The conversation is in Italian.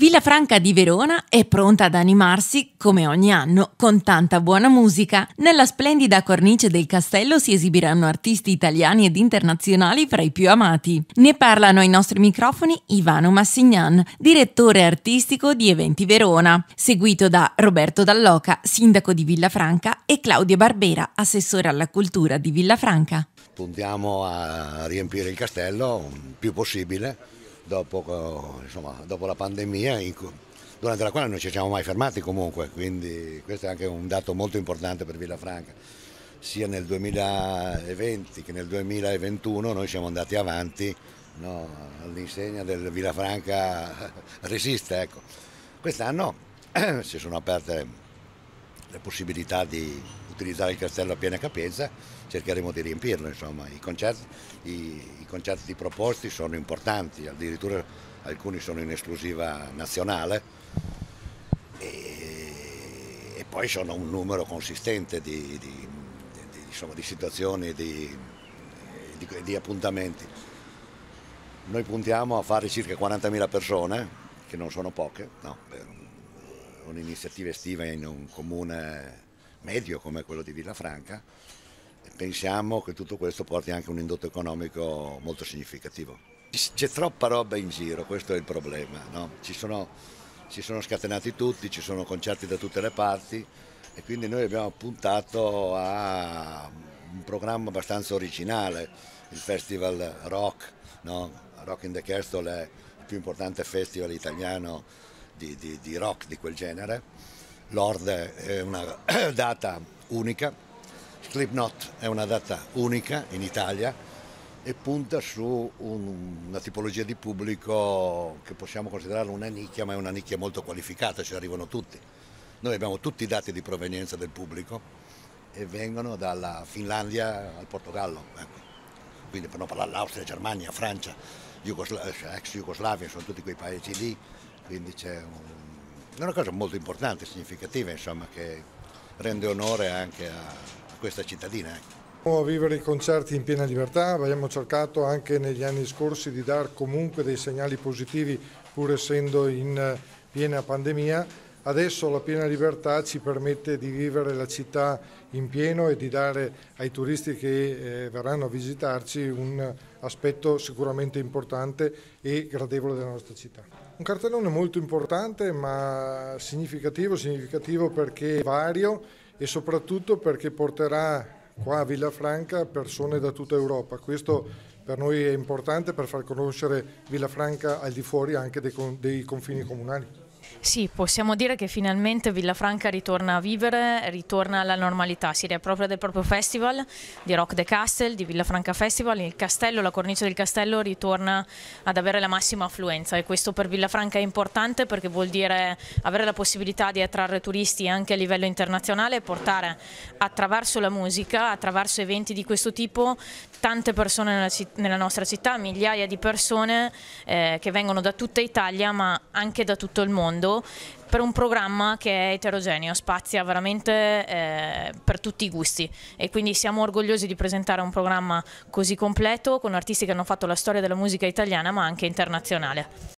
Villa Franca di Verona è pronta ad animarsi come ogni anno con tanta buona musica. Nella splendida cornice del castello si esibiranno artisti italiani ed internazionali fra i più amati. Ne parlano ai nostri microfoni Ivano Massignan, direttore artistico di Eventi Verona, seguito da Roberto Dalloca, sindaco di Villa Franca e Claudia Barbera, assessore alla cultura di Villa Franca. Puntiamo a riempire il castello il più possibile dopo, insomma, dopo la pandemia, durante la quale non ci siamo mai fermati comunque, quindi questo è anche un dato molto importante per Villafranca. Sia nel 2020 che nel 2021 noi siamo andati avanti no, all'insegna del Villafranca resiste. Ecco. Quest'anno si sono aperte la possibilità di utilizzare il castello a piena capienza, cercheremo di riempirlo. Insomma. I, concerti, i, i concerti proposti sono importanti, addirittura alcuni sono in esclusiva nazionale e, e poi sono un numero consistente di, di, di, insomma, di situazioni, di appuntamenti. Noi puntiamo a fare circa 40.000 persone, che non sono poche, no, un'iniziativa estiva in un comune medio come quello di Villafranca, pensiamo che tutto questo porti anche un indotto economico molto significativo. C'è troppa roba in giro, questo è il problema. No? Ci, sono, ci sono scatenati tutti, ci sono concerti da tutte le parti e quindi noi abbiamo puntato a un programma abbastanza originale, il festival rock, no? Rock in the Castle è il più importante festival italiano di, di, di rock di quel genere. Lord è una data unica, Slipknot è una data unica in Italia e punta su un, una tipologia di pubblico che possiamo considerare una nicchia, ma è una nicchia molto qualificata, ci arrivano tutti. Noi abbiamo tutti i dati di provenienza del pubblico e vengono dalla Finlandia al Portogallo, ecco. quindi per non parlare dell'Austria, Germania, Francia, Jugosla- ex Jugoslavia, sono tutti quei paesi lì, quindi c'è un, una cosa molto importante, significativa, insomma, che rende onore anche a, a questa cittadina. Ecco. Anche. A vivere i concerti in piena libertà, abbiamo cercato anche negli anni scorsi di dar comunque dei segnali positivi pur essendo in eh, piena pandemia Adesso la piena libertà ci permette di vivere la città in pieno e di dare ai turisti che eh, verranno a visitarci un aspetto sicuramente importante e gradevole della nostra città. Un cartellone molto importante ma significativo, significativo perché è vario e soprattutto perché porterà qua a Villafranca persone da tutta Europa. Questo per noi è importante per far conoscere Villafranca al di fuori anche dei, confini comunali. Sì, possiamo dire che finalmente Villafranca ritorna a vivere, ritorna alla normalità, si riappropria del proprio festival di Rock the Castle, di Villafranca Festival, il castello, la cornice del castello ritorna ad avere la massima affluenza e questo per Villafranca è importante perché vuol dire avere la possibilità di attrarre turisti anche a livello internazionale e portare attraverso la musica, attraverso eventi di questo tipo, tante persone nella, nella nostra città, migliaia di persone eh, che vengono da tutta Italia ma anche da tutto il mondo lavorando per un programma che è eterogeneo, spazia veramente eh, per tutti i gusti e quindi siamo orgogliosi di presentare un programma così completo con artisti che hanno fatto la storia della musica italiana ma anche internazionale.